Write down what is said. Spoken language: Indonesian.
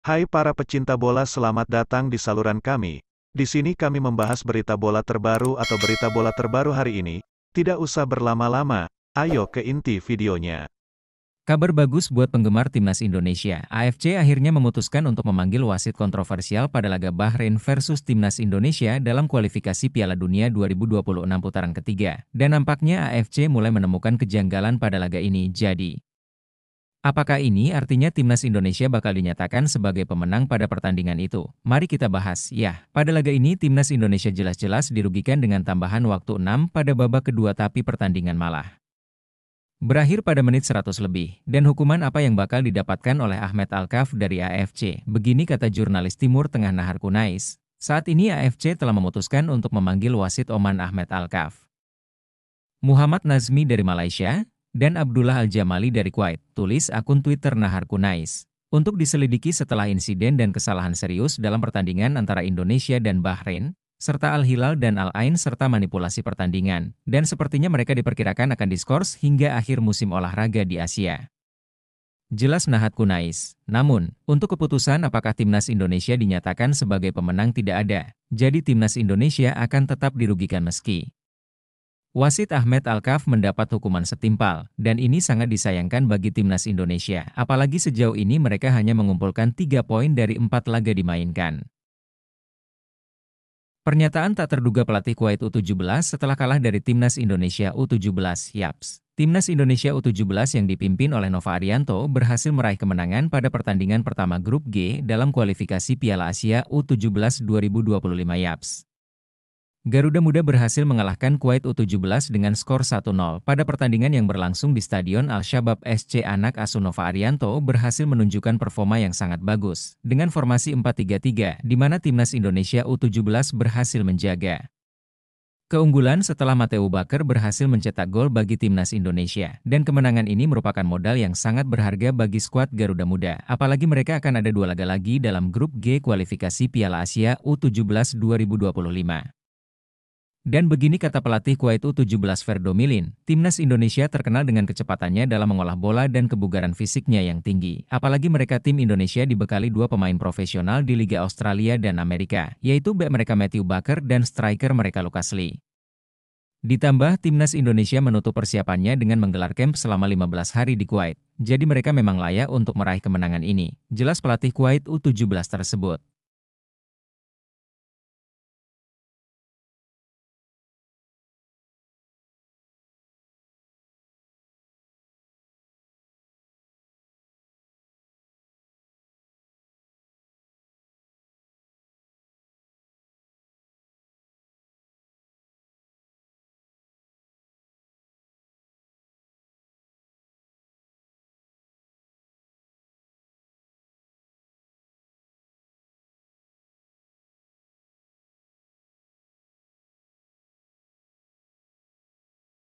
Hai para pecinta bola, selamat datang di saluran kami. Di sini kami membahas berita bola terbaru atau berita bola terbaru hari ini. Tidak usah berlama-lama, ayo ke inti videonya. Kabar bagus buat penggemar timnas Indonesia. AFC akhirnya memutuskan untuk memanggil wasit kontroversial pada laga Bahrain versus timnas Indonesia dalam kualifikasi Piala Dunia 2026 putaran ketiga. Dan nampaknya AFC mulai menemukan kejanggalan pada laga ini. Jadi, Apakah ini artinya timnas Indonesia bakal dinyatakan sebagai pemenang pada pertandingan itu? Mari kita bahas. Ya, pada laga ini timnas Indonesia jelas-jelas dirugikan dengan tambahan waktu 6 pada babak kedua tapi pertandingan malah berakhir pada menit 100 lebih. Dan hukuman apa yang bakal didapatkan oleh Ahmed Alkaf dari AFC? Begini kata jurnalis Timur Tengah Nahar Kunais. Saat ini AFC telah memutuskan untuk memanggil wasit Oman Ahmed Alkaf. Muhammad Nazmi dari Malaysia, dan Abdullah Al-Jamali dari Kuwait, tulis akun Twitter Nahar Kunais, untuk diselidiki setelah insiden dan kesalahan serius dalam pertandingan antara Indonesia dan Bahrain, serta Al-Hilal dan Al-Ain serta manipulasi pertandingan, dan sepertinya mereka diperkirakan akan diskors hingga akhir musim olahraga di Asia. Jelas Nahat Kunais. Namun, untuk keputusan apakah Timnas Indonesia dinyatakan sebagai pemenang tidak ada, jadi Timnas Indonesia akan tetap dirugikan meski Wasit Ahmed Alkaf mendapat hukuman setimpal, dan ini sangat disayangkan bagi timnas Indonesia, apalagi sejauh ini mereka hanya mengumpulkan tiga poin dari empat laga dimainkan. Pernyataan tak terduga pelatih Kuwait U17 setelah kalah dari timnas Indonesia U17, Yaps. Timnas Indonesia U17 yang dipimpin oleh Nova Arianto berhasil meraih kemenangan pada pertandingan pertama Grup G dalam kualifikasi Piala Asia U17 2025 Yaps. Garuda Muda berhasil mengalahkan Kuwait U17 dengan skor 1-0 pada pertandingan yang berlangsung di Stadion Al-Shabab SC Anak Asunova Arianto berhasil menunjukkan performa yang sangat bagus dengan formasi 4-3-3 di mana timnas Indonesia U17 berhasil menjaga keunggulan setelah Mateo Bakar berhasil mencetak gol bagi timnas Indonesia dan kemenangan ini merupakan modal yang sangat berharga bagi skuad Garuda Muda apalagi mereka akan ada dua laga lagi dalam grup G kualifikasi Piala Asia U17 2025. Dan begini kata pelatih Kuwait u 17 Verdomilin, timnas Indonesia terkenal dengan kecepatannya dalam mengolah bola dan kebugaran fisiknya yang tinggi. Apalagi mereka tim Indonesia dibekali dua pemain profesional di Liga Australia dan Amerika, yaitu bek mereka Matthew Baker dan striker mereka Lucas Lee. Ditambah, timnas Indonesia menutup persiapannya dengan menggelar camp selama 15 hari di Kuwait. Jadi mereka memang layak untuk meraih kemenangan ini. Jelas pelatih Kuwait U17 tersebut.